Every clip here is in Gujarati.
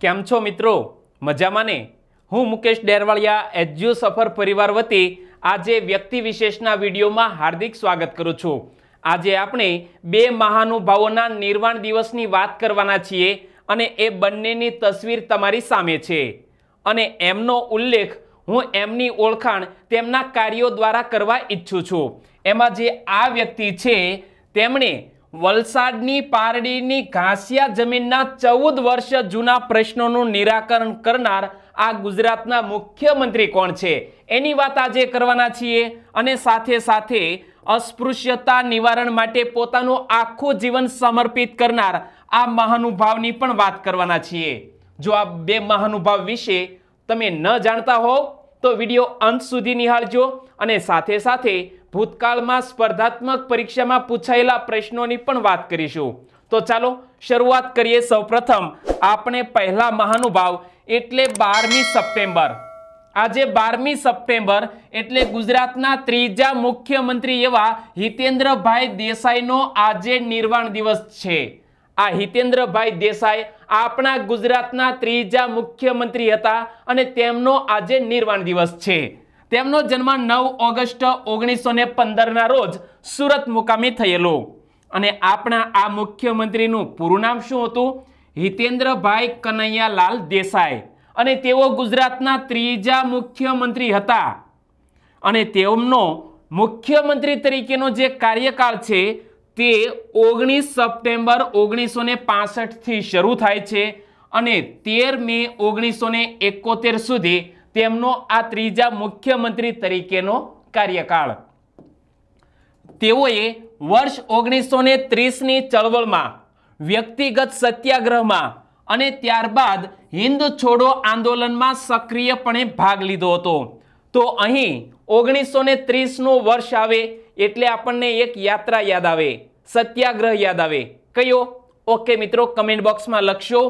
કેમ છો મિત્રો મજામાં ને હું મુકેશ ડેરવાળિયા એજ્યુ સફર પરિવાર વતી આજે વ્યક્તિ વિશેષના વિડીયોમાં હાર્દિક સ્વાગત કરું છું આજે આપણે બે મહાનુભાવોના નિર્વાણ દિવસની વાત કરવાના છીએ અને એ બંનેની તસવીર તમારી સામે છે અને એમનો ઉલ્લેખ હું એમની ઓળખાણ તેમના કાર્યો દ્વારા કરવા ઈચ્છું છું એમાં જે આ વ્યક્તિ છે તેમણે વલસાડની પારડીની ઘાસિયા જમીનના ચૌદ વર્ષ જૂના પ્રશ્નોનું નિરાકરણ કરનાર આ ગુજરાતના મુખ્યમંત્રી કોણ છે એની વાત આજે કરવાના છીએ અને સાથે સાથે અસ્પૃશ્યતા નિવારણ માટે પોતાનું આખું જીવન સમર્પિત કરનાર આ મહાનુભાવની પણ વાત કરવાના છીએ જો આ બે મહાનુભાવ વિશે તમે ન જાણતા હોવ તો વિડીયો અંત સુધી નિહાળજો અને સાથે સાથે ભૂતકાળમાં સ્પર્ધાત્મક પરીક્ષામાં પૂછાયેલા પ્રશ્નોની પણ વાત કરીશું તો ચાલો શરૂઆત કરીએ સૌપ્રથમ આપણે પહેલા મહાનુભાવ એટલે બારમી સપ્ટેમ્બર આજે બારમી સપ્ટેમ્બર એટલે ગુજરાતના ત્રીજા મુખ્યમંત્રી એવા હિતેન્દ્રભાઈ દેસાઈનો આજે નિર્વાણ દિવસ છે આ હિતેન્દ્રભાઈ દેસાઈ આપણા ગુજરાતના ત્રીજા મુખ્યમંત્રી હતા અને તેમનો આજે નિર્વાણ દિવસ છે તેમનો જન્મ નવ ઓગસ્ટ ઓગણીસો ને પંદરના રોજ સુરત મુકામે થયેલો અને આપણા આ મુખ્યમંત્રીનું પૂરું નામ શું હતું હિતેન્દ્રભાઈ કનૈયાલાલ દેસાઈ અને તેઓ ગુજરાતના ત્રીજા મુખ્યમંત્રી હતા અને તેમનો મુખ્યમંત્રી તરીકેનો જે કાર્યકાળ છે તે ઓગણીસ સપ્ટેમ્બર ઓગણીસો ને પાસઠથી શરૂ થાય છે અને તેર મે ઓગણીસો ને એકોતેર સુધી તેમનો આ ત્રીજા મુખ્યમંત્રી તરીકેનો કાર્યકાળ તેઓએ વર્ષ ઓગણીસો ને ત્રીસની ચળવળમાં વ્યક્તિગત સત્યાગ્રહમાં અને ત્યારબાદ હિન્દ છોડો આંદોલનમાં સક્રિયપણે ભાગ લીધો હતો તો અહીં ઓગણીસો ને ત્રીસનું વર્ષ આવે એટલે આપણને એક યાત્રા યાદ આવે સત્યાગ્રહ યાદ આવે કયો ઓકે મિત્રો કમેન્ટ બોક્સમાં લખશો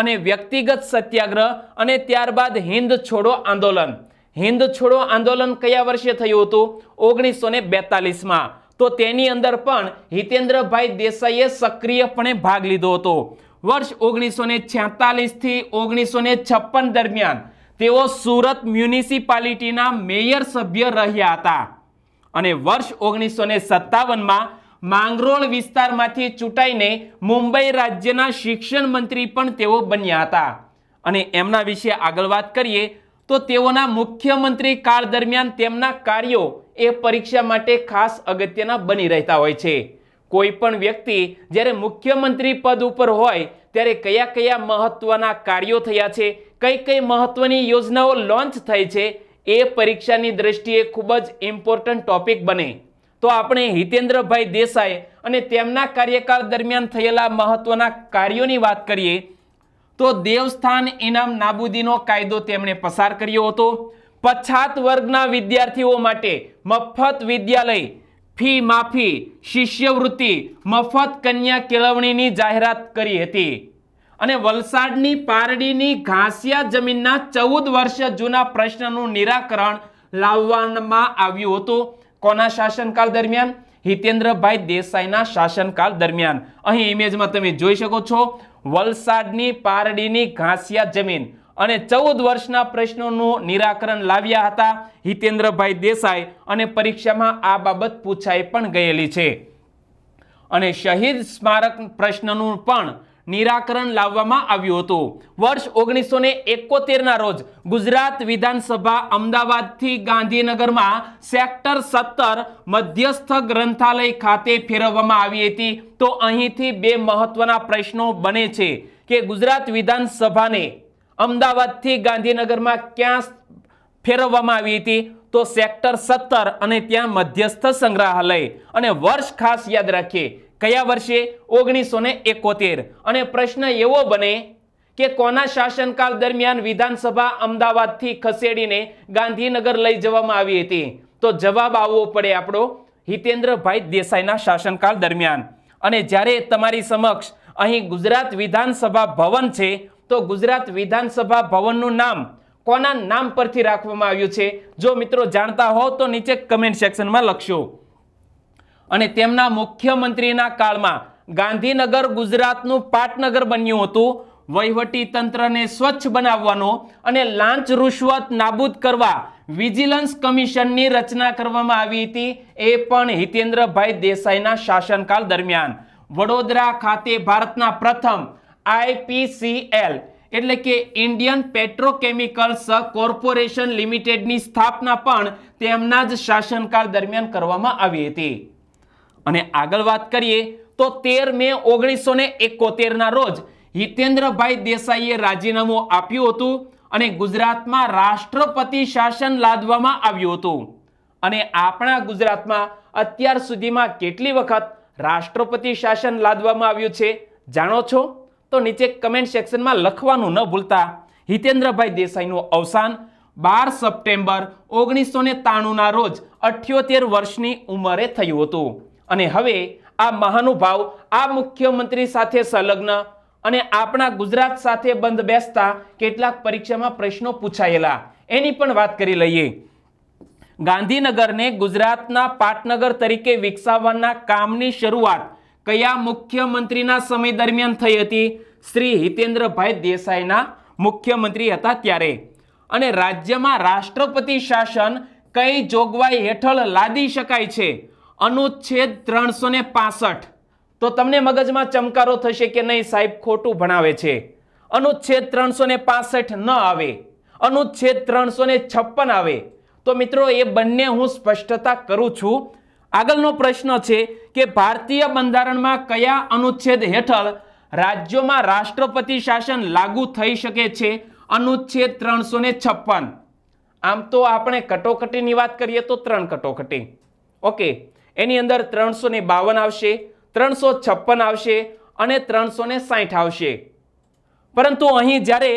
અને વ્યક્તિગત સત્યાગ્રહ અને ત્યારબાદ હિન્દ છોડો આંદોલન હિન્દ છોડો આંદોલન કયા વર્ષે થયું હતું ઓગણીસો ને બેતાલીસમાં તો તેની અંદર પણ હિતેન્દ્રભાઈ દેસાઈએ સક્રિયપણે ભાગ લીધો હતો વર્ષ ઓગણીસો ને થી ઓગણીસો ને છપ્પન દરમિયાન તેઓ સુરત મ્યુનિસિપાલિટીના મેયર સભ્ય રહ્યા હતા અને વર્ષ ઓગણીસો ને સત્તાવનમાં માંગરોળ વિસ્તારમાંથી ચૂંટાઈને મુંબઈ રાજ્યના શિક્ષણ મંત્રી પણ તેઓ બન્યા હતા અને એમના વિશે આગળ વાત કરીએ તો તેઓના મુખ્યમંત્રી કાળ દરમિયાન તેમના કાર્યો એ પરીક્ષા માટે ખાસ અગત્યના બની રહેતા હોય છે કોઈ પણ વ્યક્તિ જ્યારે મુખ્યમંત્રી પદ ઉપર હોય ત્યારે કયા કયા મહત્વના કાર્યો થયા છે કઈ કઈ મહત્વની યોજનાઓ લોન્ચ થઈ છે એ પરીક્ષાની દ્રષ્ટિએ ખૂબ જ ઇમ્પોર્ટન્ટ ટોપિક બને તો આપણે હિતેન્દ્રભાઈ દેસાઈ અને તેમના કાર્યકાળ દરમિયાન થયેલા મહત્વના કાર્યોની વાત કરીએ તો દેવસ્થાન ઇનામ નાબૂદીનો કાયદો તેમણે પસાર કર્યો હતો પછાત વર્ગના વિદ્યાર્થીઓ માટે મફત વિદ્યાલય ફી માફી શિષ્યવૃત્તિ મફત કન્યા કેળવણીની જાહેરાત કરી હતી અને વલસાડની પારડીની ઘાસિયા જમીનના ચૌદ વર્ષ જૂના પ્રશ્નનું નિરાકરણ લાવવામાં આવ્યું હતું કોના શાસનકાળ દરમિયાન હિતેન્દ્રભાઈ દેસાઈના શાસનકાળ દરમિયાન અહીં ઇમેજમાં તમે જોઈ શકો છો વલસાડની પારડીની ઘાસિયા જમીન અને ચૌદ વર્ષના પ્રશ્નોનું નિરાકરણ લાવ્યા હતા હિતેન્દ્રભાઈ દેસાઈ અને પરીક્ષામાં આ બાબત પૂછાઈ પણ ગયેલી છે અને શહીદ સ્મારક પ્રશ્નનું પણ નિરાકરણ લાવવામાં આવ્યું હતું વર્ષ ઓગણીસો ને એકોતેરના રોજ ગુજરાત વિધાનસભા અમદાવાદથી ગાંધીનગરમાં સેક્ટર સત્તર મધ્યસ્થ ગ્રંથાલય ખાતે ફેરવવામાં આવી હતી તો અહીંથી બે મહત્વના પ્રશ્નો બને છે કે ગુજરાત વિધાનસભાને અમદાવાદથી ગાંધીનગરમાં ક્યાં ફેરવવામાં આવી હતી તો સેક્ટર સત્તર અને ત્યાં મધ્યસ્થ સંગ્રહાલય અને વર્ષ ખાસ યાદ રાખીએ કયા વર્ષે ઓગણીસો એકોતેર અને પ્રશ્ન એવો બને કે કોના શાસનકાળ દરમિયાન વિધાનસભા અમદાવાદથી ખસેડીને ગાંધીનગર લઈ જવામાં આવી હતી તો જવાબ આવવો પડે આપણો હિતેન્દ્રભાઈ દેસાઈના શાસનકાળ દરમિયાન અને જ્યારે તમારી સમક્ષ અહીં ગુજરાત વિધાનસભા ભવન છે તો ગુજરાત વિધાનસભા ભવનનું નામ કોના નામ પરથી રાખવામાં આવ્યું છે જો મિત્રો જાણતા હો તો નીચે કમેન્ટ સેક્શનમાં લખશો અને તેમના મુખ્યમંત્રીના કાળમાં ગાંધીનગર ગુજરાતનું પાટનગર બન્યું હતું વહીવટી તંત્રને સ્વચ્છ બનાવવાનો અને લાંચ રૂશ્વત નાબૂદ કરવા વિજિલન્સ કમિશનની રચના કરવામાં આવી હતી એ પણ હિતેન્દ્રભાઈ દેસાઈના શાસનકાળ દરમિયાન વડોદરા ખાતે ભારતના પ્રથમ આઈપીસીએલ એટલે કે ઇન્ડિયન પેટ્રોકેમિકલ્સ કોર્પોરેશન લિમિટેડની સ્થાપના પણ તેમના જ શાસનકાળ દરમિયાન કરવામાં આવી હતી અને આગળ વાત કરીએ તો તેર મે ઓગણીસો ને એકોતેરના રોજ હિતેન્દ્રભાઈ દેસાઈએ રાજીનામું આપ્યું હતું અને ગુજરાતમાં રાષ્ટ્રપતિ શાસન લાદવામાં આવ્યું હતું અને આપણા ગુજરાતમાં અત્યાર સુધીમાં કેટલી વખત રાષ્ટ્રપતિ શાસન લાદવામાં આવ્યું છે જાણો છો તો નીચે કમેન્ટ સેક્શનમાં લખવાનું ન ભૂલતા હિતેન્દ્રભાઈ દેસાઈનું અવસાન બાર સપ્ટેમ્બર ઓગણીસો ને રોજ અઠ્યોતેર વર્ષની ઉંમરે થયું હતું અને હવે આ મહાનુભાવ આ મુખ્યમંત્રી સાથે સંલગ્ન અને આપણા ગુજરાત સાથે બંધ બેસતા કેટલાક પરીક્ષામાં પ્રશ્નો પૂછાયેલા એની પણ વાત કરી લઈએ ગાંધીનગરને ગુજરાતના પાટનગર તરીકે વિકસાવવાના કામની શરૂઆત કયા મુખ્યમંત્રીના સમય દરમિયાન થઈ હતી શ્રી હિતેન્દ્રભાઈ દેસાઈના મુખ્યમંત્રી હતા ત્યારે અને રાજ્યમાં રાષ્ટ્રપતિ શાસન કઈ જોગવાઈ હેઠળ લાદી શકાય છે અનુચ્છેદ ત્રણસો ને પાસઠ તો તમને મગજમાં ચમકારો થશે કે નહીં સાહેબ ખોટું ભણાવે છે અનુચ્છેદ ત્રણસો ને પાસઠ ન આવે અનુચ્છેદ ત્રણસો ને છપ્પન આવે તો મિત્રો એ બંને હું સ્પષ્ટતા કરું છું આગળનો પ્રશ્ન છે કે ભારતીય બંધારણમાં કયા અનુચ્છેદ હેઠળ રાજ્યોમાં રાષ્ટ્રપતિ શાસન લાગુ થઈ શકે છે અનુચ્છેદ ત્રણસો ને છપ્પન આમ તો આપણે કટોકટીની વાત કરીએ તો ત્રણ કટોકટી ઓકે એની અંદર ત્રણસો બાવન આવશે ત્રણસો છપ્પન આવશે અને ત્રણસો ને સાહીઠ આવશે પરંતુ અહીં જ્યારે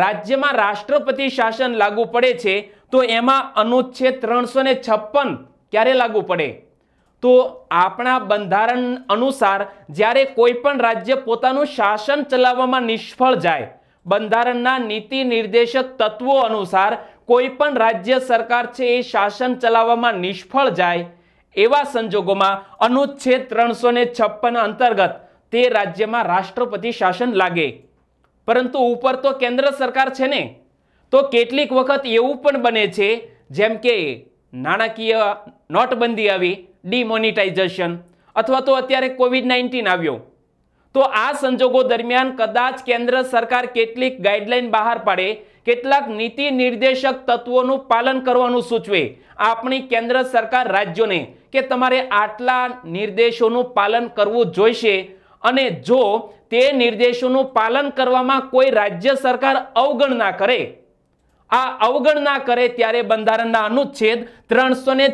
રાજ્યમાં રાષ્ટ્રપતિ શાસન લાગુ પડે છે તો એમાં અનુચ્છેદ ત્રણસો ને છપ્પન ક્યારે લાગુ પડે તો આપણા બંધારણ અનુસાર જ્યારે કોઈ પણ રાજ્ય પોતાનું શાસન ચલાવવામાં નિષ્ફળ જાય બંધારણના નીતિ નિર્દેશક તત્વો અનુસાર કોઈ પણ રાજ્ય સરકાર છે એ શાસન ચલાવવામાં નિષ્ફળ જાય એવા સંજોગોમાં અનુચ્છેદ ત્રણસો છપ્પન અંતર્ગત તે રાજ્યમાં રાષ્ટ્રપતિ શાસન લાગે પરંતુ ઉપર તો કેન્દ્ર સરકાર છે ને તો કેટલીક વખત એવું પણ બને છે જેમ કે નાણાકીય નોટબંધી આવી ડિમોનિટાઇઝેશન અથવા તો અત્યારે કોવિડ નાઇન્ટીન આવ્યો તો આ સંજોગો દરમિયાન કદાચ કેન્દ્ર સરકાર કેટલીક ગાઈડલાઇન બહાર પાડે કેટલાક નીતિ નિર્દેશક તત્વોનું પાલન કરવાનું સૂચવે આપણી કેન્દ્ર સરકાર રાજ્યોને કે તમારે આટલા નિર્દેશોનું પાલન કરવું જોઈશે અને જો તે નિર્દેશોનું પાલન કરવામાં કોઈ રાજ્ય સરકાર અવગણના કરે આ અવગણના કરે ત્યારે બંધારણના અનુચ્છેદ ત્રણસો ને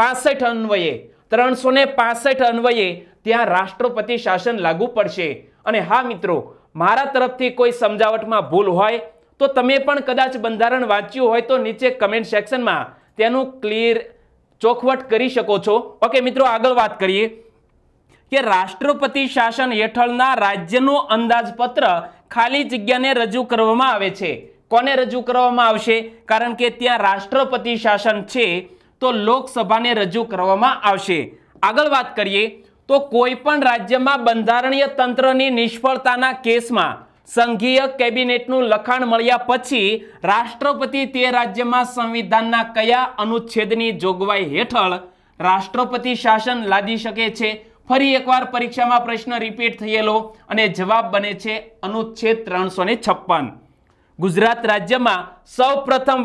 પાસઠ અન્વયે ત્રણસો ને પાસઠ અન્વયે ત્યાં રાષ્ટ્રપતિ શાસન લાગુ પડશે અને હા મિત્રો મારા તરફથી કોઈ સમજાવટમાં ભૂલ હોય તો તમે પણ કદાચ બંધારણ વાંચ્યું હોય તો નીચે કમેન્ટ સેક્શનમાં તેનું ક્લિયર ચોખવટ કરી શકો છો ઓકે મિત્રો આગળ વાત કરીએ કે રાષ્ટ્રપતિ શાસન હેઠળના રાજ્યનું અંદાજપત્ર ખાલી જગ્યાને રજૂ કરવામાં આવે છે કોને રજૂ કરવામાં આવશે કારણ કે ત્યાં રાષ્ટ્રપતિ શાસન છે તો લોકસભાને રજૂ કરવામાં આવશે આગળ વાત કરીએ તો કોઈ પણ રાજ્યમાં બંધારણીય તંત્રની નિષ્ફળતાના કેસમાં સંઘીય કેબિનેટનું લખાણ મળ્યા પછી રાષ્ટ્રપતિ તે રાજ્યમાં સંવિધાનના કયા અનુચ્છેદની જોગવાઈ હેઠળ રાષ્ટ્રપતિ શાસન લાદી શકે છે ફરી એકવાર પરીક્ષામાં પ્રશ્ન રિપીટ થયેલો અને જવાબ બને છે અનુચ્છેદ ત્રણસો ગુજરાત રાજ્યમાં સૌ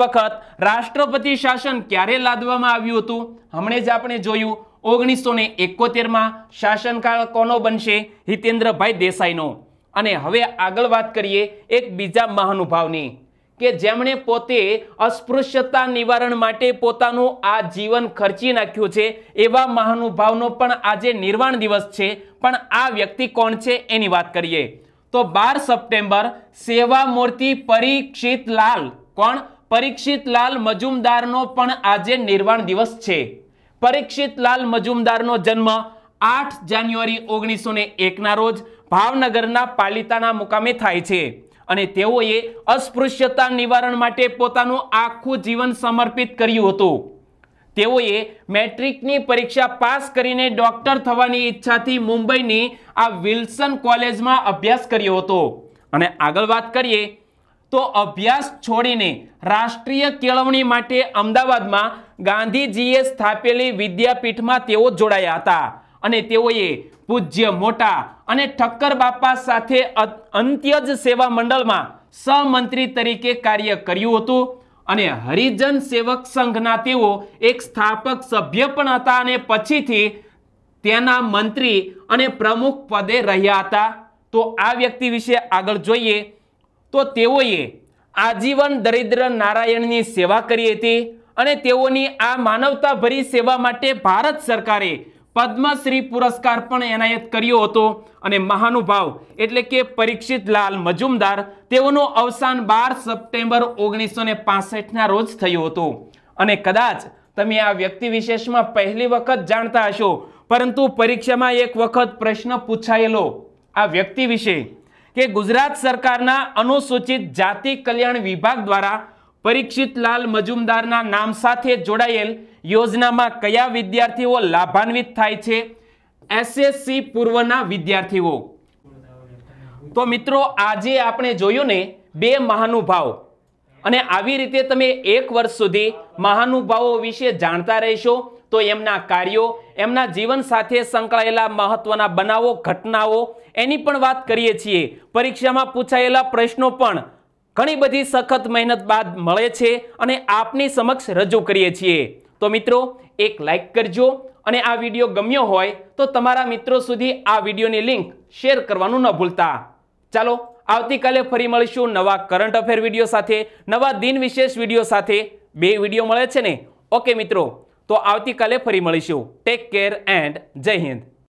વખત રાષ્ટ્રપતિ શાસન ક્યારે લાદવામાં આવ્યું હતું હમણાં જ આપણે જોયું ઓગણીસો ને એકોતેરમાં શાસનકાળ કોનો બનશે હિતેન્દ્રભાઈ દેસાઈનો અને હવે આગળ વાત કરીએ એક બીજા મહાનુભાવની કે જેમણે પોતે અસ્પૃશ્યતા નિવારણ માટે પોતાનું આ જીવન ખર્ચી નાખ્યું છે એવા મહાનુભાવનો પણ આજે નિર્વાણ દિવસ છે પણ આ વ્યક્તિ કોણ છે એની વાત કરીએ તો બાર સપ્ટેમ્બર સેવા મૂર્તિ પરીક્ષિત લાલ કોણ પરીક્ષિત લાલ મજુમદારનો પણ આજે નિર્વાણ દિવસ છે પરીક્ષિત લાલ મજુમદારનો જન્મ આઠ જાન્યુઆરી ઓગણીસો ને એકના રોજ ભાવનગરના પાલિતાના મુકામે થાય છે અને તેઓએ અસ્પૃશ્યતા નિવારણ માટે પોતાનું આખું જીવન સમર્પિત કર્યું હતું તેઓએ મેટ્રિકની પરીક્ષા પાસ કરીને ડૉક્ટર થવાની ઈચ્છાથી મુંબઈની આ વિલ્સન કોલેજમાં અભ્યાસ કર્યો હતો અને આગળ વાત કરીએ તો અભ્યાસ છોડીને રાષ્ટ્રીય કેળવણી માટે અમદાવાદમાં ગાંધીજીએ સ્થાપેલી વિદ્યાપીઠમાં તેઓ જોડાયા હતા અને તેઓએ પૂજ્ય મોટા અને ઠક્કર બાપા સાથે અંત્ય જ સેવા મંડળમાં સહમંત્રી તરીકે કાર્ય કર્યું હતું અને હરિજન સેવક સંઘના તેઓ એક સ્થાપક સભ્ય પણ હતા અને પછીથી તેના મંત્રી અને પ્રમુખ પદે રહ્યા હતા તો આ વ્યક્તિ વિશે આગળ જોઈએ તો તેઓએ આજીવન દરિદ્ર નારાયણની સેવા કરી હતી અને તેઓની આ માનવતાભરી સેવા માટે ભારત સરકારે પદ્મશ્રી પુરસ્કાર પણ એનાયત કર્યો હતો અને મહાનુભાવ એટલે કે પરીક્ષિત લાલ મજુમદાર તેઓનું અવસાન બાર સપ્ટેમ્બર ઓગણીસો ને પાસઠના રોજ થયો હતો અને કદાચ તમે આ વ્યક્તિ વિશેષમાં પહેલી વખત જાણતા હશો પરંતુ પરીક્ષામાં એક વખત પ્રશ્ન પૂછાયેલો આ વ્યક્તિ વિશે કે ગુજરાત સરકારના અનુસૂચિત જાતિ કલ્યાણ વિભાગ દ્વારા પરીક્ષિત લાલ મજુમદારના નામ સાથે જોડાયેલ યોજનામાં કયા વિદ્યાર્થીઓ લાભાન્વિત થાય છે એસએસસી પૂર્વના વિદ્યાર્થીઓ તો મિત્રો આજે આપણે જોયું ને બે મહાનુભાવ અને આવી રીતે તમે એક વર્ષ સુધી મહાનુભાવો વિશે જાણતા રહેશો તો એમના કાર્યો એમના જીવન સાથે સંકળાયેલા મહત્વના બનાવો ઘટનાઓ એની પણ વાત કરીએ છીએ પરીક્ષામાં પૂછાયેલા પ્રશ્નો પણ ઘણી બધી સખત મહેનત બાદ મળે છે અને આપની સમક્ષ રજૂ કરીએ છીએ તો મિત્રો એક લાઈક કરજો અને આ વિડીયો ગમ્યો હોય તો તમારા મિત્રો સુધી આ વિડીયોની લિંક શેર કરવાનું ન ભૂલતા ચાલો આવતીકાલે ફરી મળીશું નવા કરંટ અફેર વિડીયો સાથે નવા દિન વિશેષ વિડીયો સાથે બે વિડીયો મળે છે ને ઓકે મિત્રો તો આવતીકાલે ફરી મળીશું ટેક કેર એન્ડ જય હિન્દ